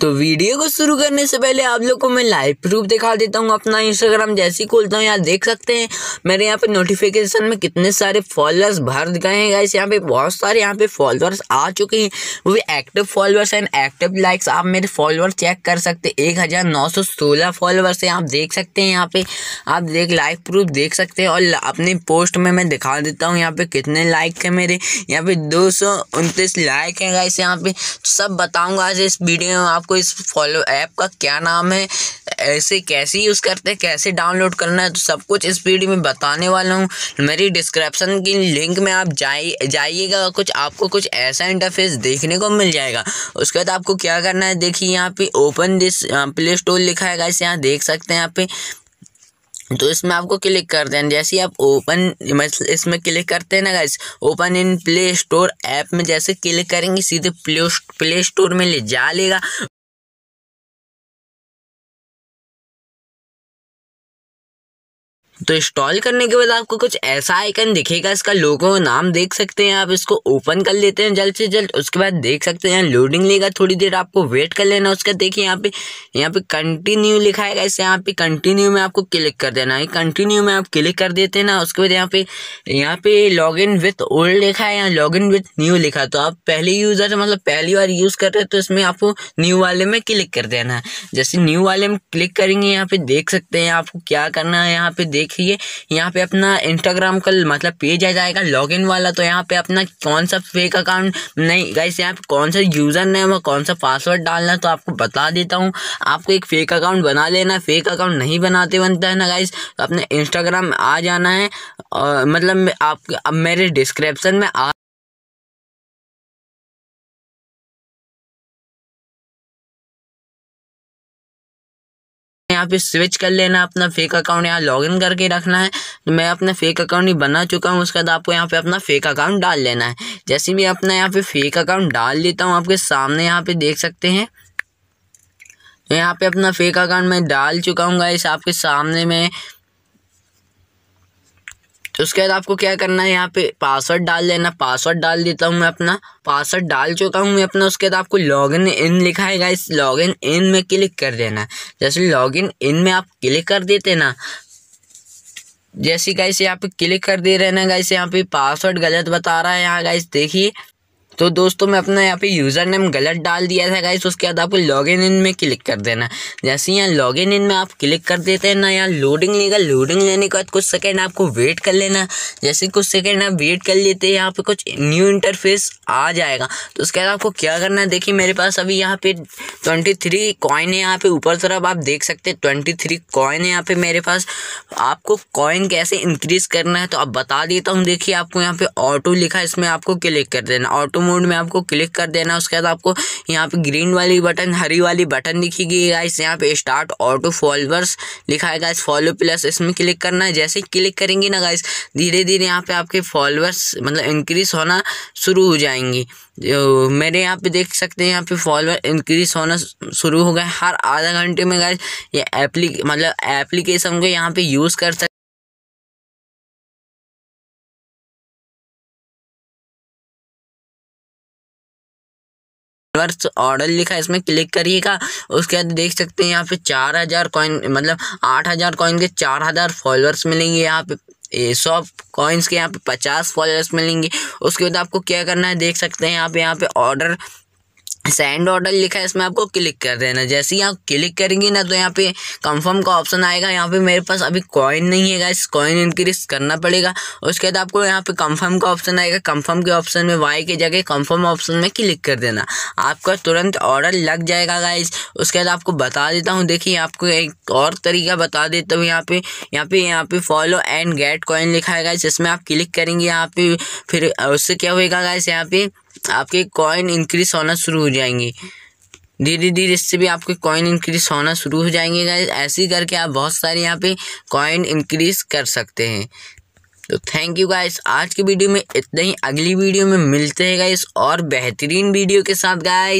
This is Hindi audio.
तो वीडियो को शुरू करने से पहले आप लोग को मैं लाइव प्रूफ दिखा देता हूँ अपना इंस्टाग्राम जैसे ही खोलता हूँ यहाँ देख सकते हैं मेरे यहाँ पे नोटिफिकेशन में कितने सारे फॉलोअर्स भर गए हैं गाइस यहाँ पे बहुत सारे यहाँ पे फॉलोअर्स आ चुके हैं वो भी active followers and active likes आप मेरे फॉलोअर्स चेक कर सकते एक हज़ार नौ सौ सोलह फॉलोअर्स हैं आप देख सकते हैं यहाँ पे आप देख लाइव प्रूफ देख सकते हैं और अपनी पोस्ट में मैं दिखा देता हूँ यहाँ पे कितने लाइक है मेरे यहाँ पे दो सौ उनतीस लाइक है गाइस यहाँ पे सब बताऊँगा आज इस वीडियो में आप आपको इस फॉलो ऐप का क्या नाम है ऐसे कैसे यूज़ करते हैं कैसे डाउनलोड करना है तो सब कुछ इस वीडियो में बताने वाला हूँ मेरी डिस्क्रिप्शन की लिंक में आप जाइए जाइएगा कुछ आपको कुछ ऐसा इंटरफेस देखने को मिल जाएगा उसके बाद आपको क्या करना है देखिए यहाँ पे ओपन दिस प्ले स्टोर लिखा है इसे यहाँ देख सकते हैं यहाँ पे तो इसमें आपको क्लिक करते हैं जैसे ही आप ओपन इसमें क्लिक करते हैं ना guys open in Play Store app में जैसे क्लिक करेंगे सीधे प्ले प्ले स्टोर में ले जा लेगा तो इंस्टॉल करने के बाद आपको कुछ ऐसा आइकन दिखेगा इसका लोगो नाम देख सकते हैं आप इसको ओपन कर लेते हैं जल्द से जल्द उसके बाद देख सकते हैं लोडिंग लेगा थोड़ी देर आपको वेट कर लेना उसका देखिए यहाँ पे यहाँ पे कंटिन्यू लिखा है इसे यहाँ पे कंटिन्यू में आपको क्लिक कर देना है कंटिन्यू में आप क्लिक कर देते हैं ना उसके बाद यहाँ पे यहाँ पे लॉग इन विथ ओल्ड लिखा है यहाँ लॉग इन विथ न्यू लिखा तो आप पहले यूज़र मतलब पहली बार यूज़ कर रहे हैं तो इसमें आपको न्यू वाले में क्लिक कर देना है जैसे न्यू वाले में क्लिक करेंगे यहाँ पे देख सकते हैं आपको क्या करना है यहाँ पे देख रखिए यहाँ पे अपना इंस्टाग्राम का मतलब पेज आ जाएगा लॉगिन वाला तो यहाँ पे अपना कौन सा फेक अकाउंट नहीं गाइस यहाँ पे कौन सा यूज़र नेम और कौन सा पासवर्ड डालना तो आपको बता देता हूँ आपको एक फेक अकाउंट बना लेना फेक अकाउंट नहीं बनाते बनता है ना गाइस तो अपने इंस्टाग्राम आ जाना है और मतलब आप मेरे डिस्क्रिप्सन में आ यहाँ पे स्विच कर लेना अपना फेक अकाउंट यहाँ लॉगिन करके रखना है तो मैं अपना फेक अकाउंट ही बना चुका हूँ उसके बाद आपको यहाँ पे अपना फेक अकाउंट डाल लेना है जैसे भी अपना यहाँ पे फेक अकाउंट डाल लेता हूँ आपके सामने यहाँ पे देख सकते हैं तो यहाँ पे अपना फेक अकाउंट मैं डाल चुका हूँ इस आपके सामने में उसके बाद आपको क्या करना है यहाँ पे पासवर्ड डाल देना पासवर्ड डाल देता हूँ मैं अपना पासवर्ड डाल चुका हूँ मैं अपना उसके बाद आपको लॉग इन लिखा है इस लॉग इन में क्लिक कर देना जैसे लॉग इन में आप क्लिक कर देते ना जैसे गाइस यहाँ पे क्लिक कर दे रहे ना गाइस यहाँ पे पासवर्ड गलत बता रहा है यहाँ गाइस देखिए तो दोस्तों मैं अपना यहाँ पे यूज़र नेम गलत डाल दिया था गाइस उसके बाद आपको लॉगिन इन में क्लिक कर देना जैसे यहाँ लॉगिन इन में आप क्लिक कर देते हैं ना यहाँ लोडिंग लेगा लोडिंग लेने के बाद कुछ सेकेंड आपको वेट कर लेना जैसे कुछ सेकेंड आप वेट कर लेते हैं यहाँ पर कुछ न्यू इंटरफेस आ जाएगा तो उसके बाद आपको क्या करना है देखिए मेरे पास अभी यहाँ पे ट्वेंटी थ्री कॉइन है यहाँ पे ऊपर तरफ आप देख सकते हैं ट्वेंटी थ्री कॉइन है यहाँ पे मेरे पास आपको कॉइन कैसे इंक्रीज़ करना है तो आप बता देता हूँ देखिए आपको यहाँ पे ऑटो लिखा है इसमें आपको क्लिक कर देना ऑटो मोड में आपको क्लिक कर देना उसके बाद आपको यहाँ पे ग्रीन वाली बटन हरी वाली बटन दिखेगी गाइस यहाँ पे स्टार्ट ऑटो फॉलोअर्स लिखा है गाइस फॉलो प्लस इसमें क्लिक करना है जैसे ही क्लिक करेंगे ना गाइस धीरे धीरे यहाँ पे आपके फॉलोअर्स मतलब इंक्रीज होना शुरू हो जाएंगी मेरे यहाँ पे देख सकते हैं यहाँ पे फॉलोअर इंक्रीज होना शुरू हो गए हर आधा घंटे में गाइस ये एप्ली मतलब एप्लीकेशन को यहाँ पे यूज़ कर सकते रिवर्स ऑर्डर लिखा है इसमें क्लिक करिएगा उसके बाद देख सकते हैं यहाँ पे चार हज़ार कॉइन मतलब आठ हज़ार कॉइन के चार हज़ार फॉलोअर्स मिलेंगे यहाँ पे सौ कॉइन्स के यहाँ पे पचास फॉलोअर्स मिलेंगे उसके बाद आपको क्या करना है देख सकते हैं यहाँ पे यहाँ पे ऑर्डर सेंड ऑर्डर लिखा है इसमें आपको क्लिक कर देना जैसे ही आप क्लिक करेंगे ना तो यहाँ पे कंफर्म का ऑप्शन आएगा यहाँ पे मेरे पास अभी कॉइन नहीं है इस कॉइन इंक्रीज करना पड़ेगा उसके बाद आपको यहाँ पे कंफर्म का ऑप्शन आएगा कंफर्म के ऑप्शन में वाई के जगह कंफर्म ऑप्शन में क्लिक कर देना आपका तुरंत ऑर्डर लग जाएगा गाइज उसके बाद आपको बता देता हूँ देखिए आपको एक और तरीका बता देता हूँ यहाँ पे यहाँ पे यहाँ पे फॉलो एंड गेट कॉइन लिखा है गाइज इसमें आप क्लिक करेंगे यहाँ पे फिर उससे क्या होगा गाइज यहाँ पे आपके कॉइन इंक्रीज होना शुरू हो जाएंगी धीरे धीरे इससे भी आपके कॉइन इंक्रीज होना शुरू हो जाएंगे गाइज ऐसे करके आप बहुत सारे यहाँ पे कॉइन इंक्रीज कर सकते हैं तो थैंक यू गाइस आज की वीडियो में इतना ही अगली वीडियो में मिलते हैं गाइस और बेहतरीन वीडियो के साथ गाइस